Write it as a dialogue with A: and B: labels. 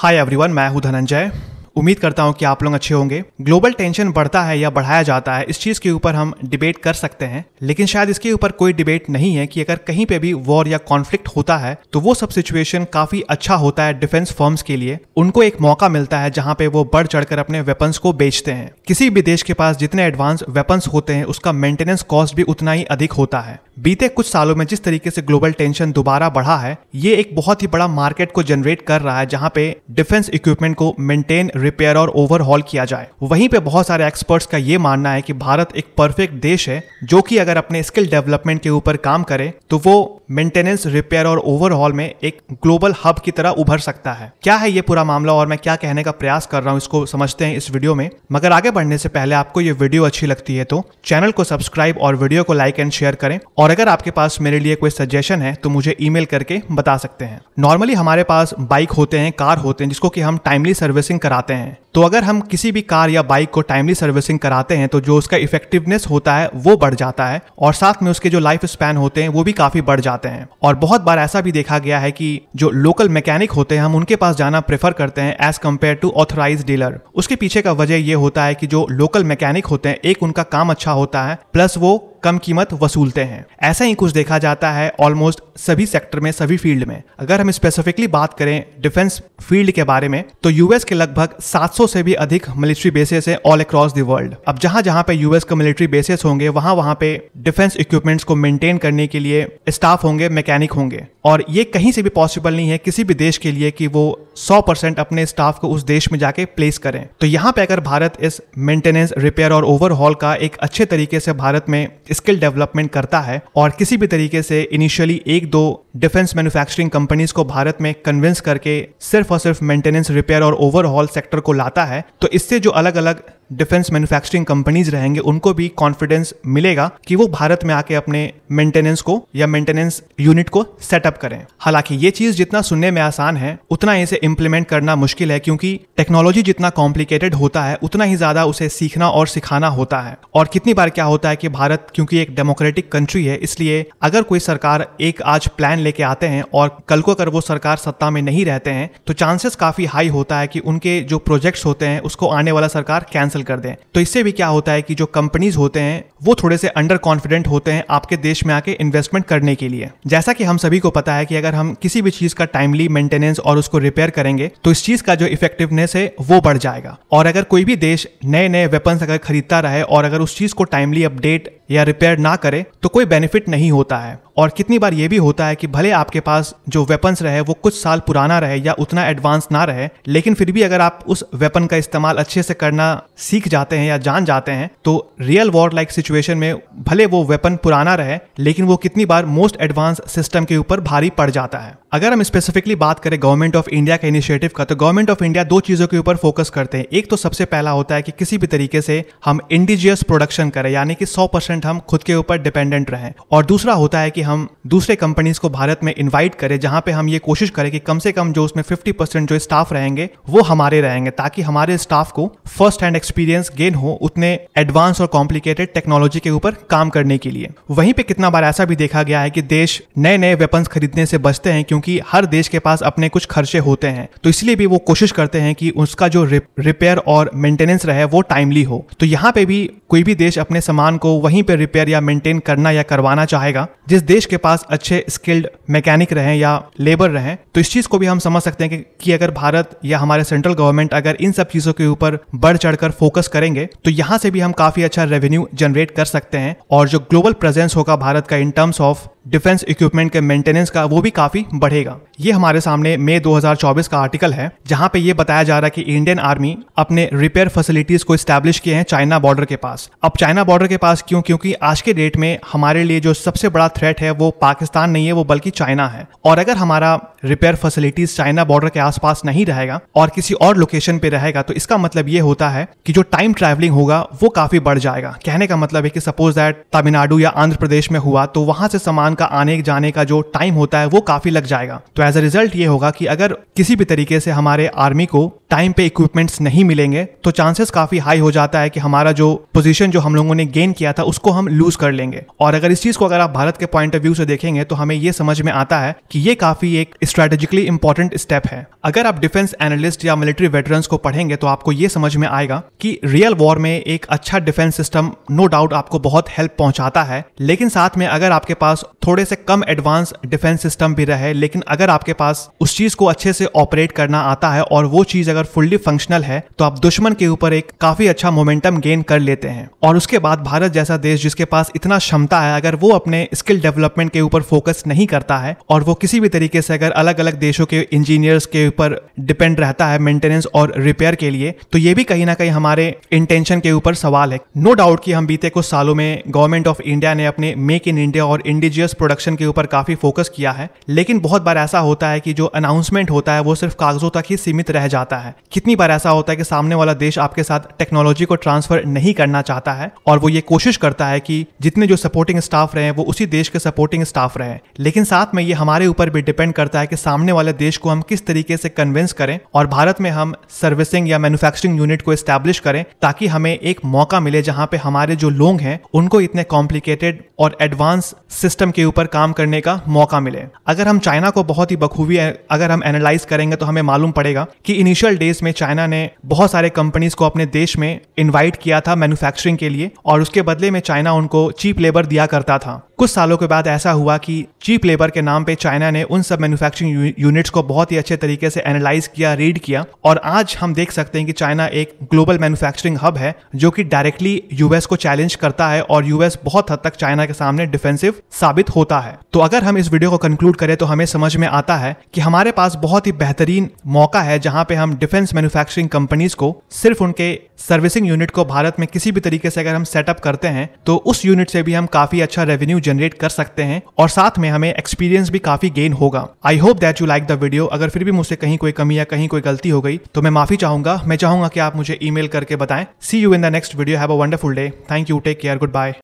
A: hi everyone मैं हूं धनंजय उम्मीद करता हूँ कि आप लोग अच्छे होंगे ग्लोबल टेंशन बढ़ता है या बढ़ाया जाता है इस चीज़ के ऊपर हम डिबेट कर सकते हैं लेकिन शायद इसके ऊपर कोई डिबेट नहीं है कि अगर कहीं पे भी वॉर या कॉन्फ्लिक्ट होता है तो वो सब सिचुएशन काफी अच्छा होता है डिफेंस फर्म्स के लिए उनको एक मौका मिलता है जहाँ पे वो बढ़ चढ़कर अपने वेपन्स को बेचते हैं किसी भी देश के पास जितने एडवांस वेपन्स होते हैं उसका मेंटेनेंस कॉस्ट भी उतना ही अधिक होता है बीते कुछ सालों में जिस तरीके से ग्लोबल टेंशन दोबारा बढ़ा है ये एक बहुत ही बड़ा मार्केट को जनरेट कर रहा है जहाँ पे डिफेंस इक्विपमेंट को मेंटेन रिपेयर और ओवरहॉल किया जाए वहीं पे बहुत सारे एक्सपर्ट्स का ये मानना है कि भारत एक परफेक्ट देश है जो कि अगर अपने स्किल डेवलपमेंट के ऊपर काम करे तो वो मेंटेनेंस रिपेयर और ओवरहॉल में एक ग्लोबल हब की तरह उभर सकता है क्या है ये पूरा मामला और मैं क्या कहने का प्रयास कर रहा हूँ इसको समझते हैं इस वीडियो में मगर आगे बढ़ने से पहले आपको ये वीडियो अच्छी लगती है तो चैनल को सब्सक्राइब और वीडियो को लाइक एंड शेयर करें और अगर आपके पास मेरे लिए कोई सजेशन है तो मुझे ईमेल करके बता सकते हैं नॉर्मली हमारे पास बाइक होते हैं कार होते हैं जिसको कि हम टाइमली सर्विसिंग कराते हैं हैं तो अगर हम किसी भी कार या बाइक को टाइमली सर्विसिंग कराते हैं तो जो उसका इफेक्टिवनेस होता है वो बढ़ जाता है और साथ में उसके जो लाइफ स्पैन होते हैं वो भी काफी बढ़ जाते हैं और बहुत बार ऐसा भी देखा गया है कि जो लोकल मैकेनिक होते हैं हम उनके पास जाना प्रेफर करते हैं as compared to authorise dealer उसके पीछे का वजह यह होता है कि जो लोकल मैकेनिक होते हैं एक उनका काम अच्छा होता है प्लस वो कम कीमत वसूलते हैं ऐसा ही कुछ देखा जाता है ऑलमोस्ट सभी सेक्टर में सभी फील्ड में अगर हम स्पेसिफिकली बात करें डिफेंस फील्ड के बारे में तो यूएस के लगभग 700 से भी अधिक मिलिट्री बेसेस हैं ऑल अक्रॉस द वर्ल्ड अब जहां जहां पे यूएस के मिलिट्री बेसेस होंगे वहां वहां पे डिफेंस इक्विपमेंट्स को मेंटेन करने के लिए स्टाफ होंगे मैकेनिक होंगे और ये कहीं से भी पॉसिबल नहीं है किसी भी देश के लिए कि वो 100% अपने स्टाफ को उस देश में जाके प्लेस करें तो यहाँ पे अगर भारत इस मेंटेनेंस रिपेयर और ओवरहॉल का एक अच्छे तरीके से भारत में स्किल डेवलपमेंट करता है और किसी भी तरीके से इनिशियली एक दो डिफेंस मैन्युफैक्चरिंग कंपनीज को भारत में कन्विंस करके सिर्फ और सिर्फ मेंटेनेंस रिपेयर और ओवरऑल सेक्टर को लाता है तो इससे जो अलग अलग डिफेंस मैन्युफैक्चरिंग कंपनीज रहेंगे उनको भी कॉन्फिडेंस मिलेगा कि वो भारत में आके अपने मेंटेनेंस को या मेंटेनेंस यूनिट को सेटअप करें हालांकि ये चीज जितना सुनने में आसान है उतना इसे इम्प्लीमेंट करना मुश्किल है क्योंकि टेक्नोलॉजी जितना कॉम्प्लिकेटेड होता है उतना ही ज्यादा उसे सीखना और सिखाना होता है और कितनी बार क्या होता है कि भारत क्योंकि एक डेमोक्रेटिक कंट्री है इसलिए अगर कोई सरकार एक आज प्लान लेके आते हैं और कल को अगर वो सरकार सत्ता में नहीं रहते हैं तो चांसेस काफी हाई होता है कि उनके जो प्रोजेक्ट्स होते हैं उसको आने वाला सरकार कैंसिल कैंसिल कर दें तो इससे भी क्या होता है कि जो कंपनीज होते हैं वो थोड़े से अंडर कॉन्फिडेंट होते हैं आपके देश में आके इन्वेस्टमेंट करने के लिए जैसा कि हम सभी को पता है कि अगर हम किसी भी चीज का टाइमली मेंटेनेंस और उसको रिपेयर करेंगे तो इस चीज का जो इफेक्टिवनेस है वो बढ़ जाएगा और अगर कोई भी देश नए नए वेपन्स अगर खरीदता रहे और अगर उस चीज को टाइमली अपडेट या रिपेयर ना करे तो कोई बेनिफिट नहीं होता है और कितनी बार ये भी होता है कि भले आपके पास जो वेपन्स रहे वो कुछ साल पुराना रहे या उतना एडवांस ना रहे लेकिन फिर भी अगर आप उस वेपन का इस्तेमाल अच्छे से करना सीख जाते हैं या जान जाते हैं तो रियल वॉर लाइक सिचुएशन में भले वो वेपन पुराना रहे लेकिन वो कितनी बार मोस्ट एडवांस सिस्टम के ऊपर भारी पड़ जाता है अगर हम स्पेसिफिकली बात करें गवर्नमेंट ऑफ इंडिया के इनिशिएटिव का तो गवर्नमेंट ऑफ इंडिया दो चीज़ों के ऊपर फोकस करते हैं एक तो सबसे पहला होता है कि किसी भी तरीके से हम इंडिजियस प्रोडक्शन करें यानी कि सौ परसेंट परसेंट हम खुद के ऊपर डिपेंडेंट रहें और दूसरा होता है कि हम दूसरे कंपनीज को भारत में इन्वाइट करें जहां पे हम ये कोशिश करें कि कम से कम जो उसमें फिफ्टी परसेंट जो स्टाफ रहेंगे वो हमारे रहेंगे ताकि हमारे स्टाफ को फर्स्ट हैंड एक्सपीरियंस गेन हो उतने एडवांस और कॉम्प्लिकेटेड टेक्नोलॉजी के ऊपर काम करने के लिए वहीं पे कितना बार ऐसा भी देखा गया है कि देश नए नए वेपन्स खरीदने से बचते हैं क्योंकि हर देश के पास अपने कुछ खर्चे होते हैं तो इसलिए भी वो कोशिश करते हैं कि उसका जो रिपेयर और मेंटेनेंस रहे वो टाइमली हो तो यहाँ पे भी कोई भी देश अपने सामान को वहीं पे रिपेयर या मेंटेन करना या करवाना चाहेगा जिस देश के पास अच्छे स्किल्ड मैकेनिक रहें या लेबर रहें तो इस चीज को भी हम समझ सकते हैं कि, कि अगर भारत या हमारे सेंट्रल गवर्नमेंट अगर इन सब चीजों के ऊपर बढ़ चढ़कर फोकस करेंगे तो यहाँ से भी हम काफी अच्छा रेवेन्यू जनरेट कर सकते हैं और जो ग्लोबल प्रेजेंस होगा भारत का in terms of defence equipment के मेंटेनेंस का वो भी काफी बढ़ेगा ये हमारे सामने मई 2024 का आर्टिकल है जहां पे ये बताया जा रहा है कि इंडियन आर्मी अपने रिपेयर फैसिलिटीज को स्टैब्लिश किए हैं चाइना बॉर्डर के पास अब चाइना बॉर्डर के पास क्यों क्यों क्योंकि आज के डेट में हमारे लिए जो सबसे बड़ा थ्रेट है वो पाकिस्तान नहीं है वो बल्कि चाइना है और अगर हमारा रिपेयर फैसिलिटीज चाइना बॉर्डर के आसपास नहीं रहेगा और किसी और लोकेशन पे रहेगा तो इसका मतलब ये होता है कि जो टाइम ट्रैवलिंग होगा वो काफी बढ़ जाएगा कहने का मतलब है कि सपोज दैट तमिलनाडु या आंध्र प्रदेश में हुआ तो वहां से सामान का आने जाने का जो टाइम होता है वो काफी लग जाएगा तो एज अ रिजल्ट ये होगा कि अगर किसी भी तरीके से हमारे आर्मी को टाइम पे इक्विपमेंट्स नहीं मिलेंगे तो चांसेस काफी हाई हो जाता है कि हमारा जो पोजीशन जो हम लोगों ने गेन किया था उसको को हम लूज कर लेंगे और अगर इस चीज को अगर आप भारत के पॉइंट ऑफ व्यू से देखेंगे तो हमें यह समझ में आता है कि ये काफी एक स्ट्रेटेजिकली इंपॉर्टेंट स्टेप है अगर आप डिफेंस एनालिस्ट या मिलिट्री वेटरन्स को पढ़ेंगे तो आपको ये समझ में आएगा कि रियल वॉर में एक अच्छा डिफेंस सिस्टम नो डाउट आपको बहुत हेल्प पहुंचाता है लेकिन साथ में अगर आपके पास थोड़े से कम एडवांस डिफेंस सिस्टम भी रहे लेकिन अगर आपके पास उस चीज को अच्छे से ऑपरेट करना आता है और वो चीज अगर फुल्ली फंक्शनल है तो आप दुश्मन के ऊपर एक काफी अच्छा मोमेंटम गेन कर लेते हैं और उसके बाद भारत जैसा देश प्लेयर्स जिसके पास इतना क्षमता है अगर वो अपने स्किल डेवलपमेंट के ऊपर फोकस नहीं करता है और वो किसी भी तरीके से अगर अलग अलग देशों के इंजीनियर्स के ऊपर डिपेंड रहता है मेंटेनेंस और रिपेयर के लिए तो ये भी कहीं ना कहीं हमारे इंटेंशन के ऊपर सवाल है नो डाउट कि हम बीते कुछ सालों में गवर्नमेंट ऑफ इंडिया ने अपने मेक इन इंडिया और इंडिजियस प्रोडक्शन के ऊपर काफी फोकस किया है लेकिन बहुत बार ऐसा होता है कि जो अनाउंसमेंट होता है वो सिर्फ कागजों तक ही सीमित रह जाता है कितनी बार ऐसा होता है कि सामने वाला देश आपके साथ टेक्नोलॉजी को ट्रांसफर नहीं करना चाहता है और वो ये कोशिश करता करता है कि जितने जो सपोर्टिंग स्टाफ रहे हैं वो उसी देश के सपोर्टिंग स्टाफ रहे हैं लेकिन साथ में ये हमारे ऊपर भी डिपेंड करता है कि सामने वाले देश को हम किस तरीके से कन्विंस करें और भारत में हम सर्विसिंग या मैन्युफैक्चरिंग यूनिट को स्टैब्लिश करें ताकि हमें एक मौका मिले जहां पे हमारे जो लोग हैं उनको इतने कॉम्प्लिकेटेड और एडवांस सिस्टम के ऊपर काम करने का मौका मिले अगर हम चाइना को बहुत ही बखूबी अगर हम एनालाइज करेंगे तो हमें मालूम पड़ेगा कि इनिशियल डेज में चाइना ने बहुत सारे कंपनीज को अपने देश में इन्वाइट किया था मैन्युफैक्चरिंग के लिए और उसके बदले में चाइना उनको चीप लेबर दिया करता था कुछ सालों के बाद ऐसा हुआ कि चीप लेबर के नाम पे चाइना ने उन सब मैन्युफैक्चरिंग यूनिट्स को बहुत ही अच्छे तरीके से एनालाइज किया रीड किया और आज हम देख सकते हैं कि चाइना एक ग्लोबल मैन्युफैक्चरिंग हब है जो कि डायरेक्टली यूएस को चैलेंज करता है और यूएस बहुत हद तक चाइना के सामने डिफेंसिव साबित होता है तो अगर हम इस वीडियो को कंक्लूड करें तो हमें समझ में आता है कि हमारे पास बहुत ही बेहतरीन मौका है जहां पे हम डिफेंस मैन्युफैक्चरिंग कंपनीज को सिर्फ उनके सर्विसिंग यूनिट को भारत में किसी भी तरीके से अगर हम सेटअप करते हैं तो उस यूनिट से भी हम काफी अच्छा रेवेन्यू जनरेट कर सकते हैं और साथ में हमें एक्सपीरियंस भी काफी गेन होगा I hope that you like the video अगर फिर भी मुझसे कहीं कोई कमी या कहीं कोई गलती हो गई तो मैं माफी चाहूंगा मैं चाहूंगा कि आप मुझे ईमेल करके बताएं see you in the next video have a wonderful day thank you take care good bye